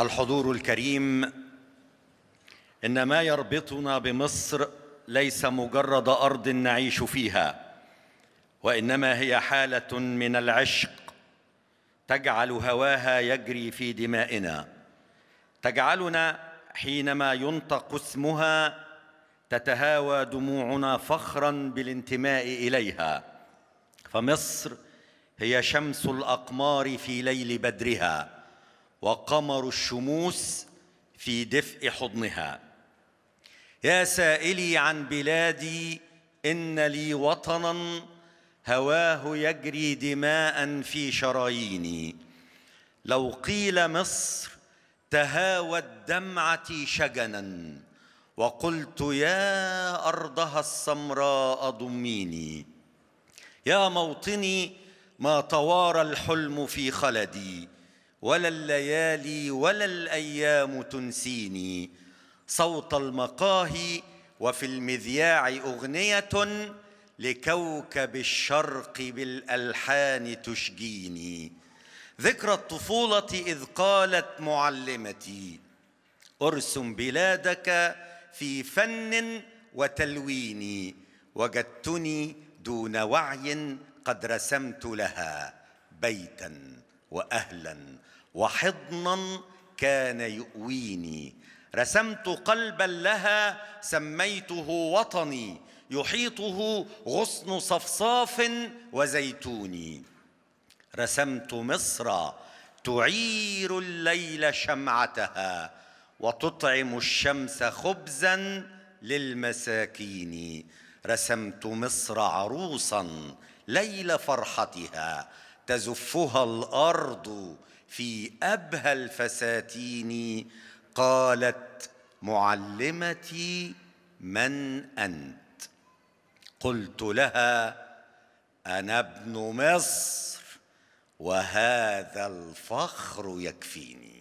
الحضور الكريم ان ما يربطنا بمصر ليس مجرد ارض نعيش فيها وانما هي حاله من العشق تجعل هواها يجري في دمائنا تجعلنا حينما ينطق اسمها تتهاوى دموعنا فخرا بالانتماء اليها فمصر هي شمس الاقمار في ليل بدرها وقمر الشموس في دفء حضنها يا سائلي عن بلادي ان لي وطنا هواه يجري دماء في شراييني لو قيل مصر تهاوت دمعتي شجنا وقلت يا ارضها السمراء ضميني يا موطني ما توارى الحلم في خلدي ولا الليالي ولا الأيام تنسيني صوت المقاهي وفي المذياع أغنية لكوكب الشرق بالألحان تشجيني ذكرى الطفولة إذ قالت معلمتي أرسم بلادك في فن وتلويني وجدتني دون وعي قد رسمت لها بيتا واهلا وحضنا كان يؤويني رسمت قلبا لها سميته وطني يحيطه غصن صفصاف وزيتوني رسمت مصر تعير الليل شمعتها وتطعم الشمس خبزا للمساكين رسمت مصر عروسا ليل فرحتها تزفها الارض في ابهى الفساتين قالت معلمتي من انت قلت لها انا ابن مصر وهذا الفخر يكفيني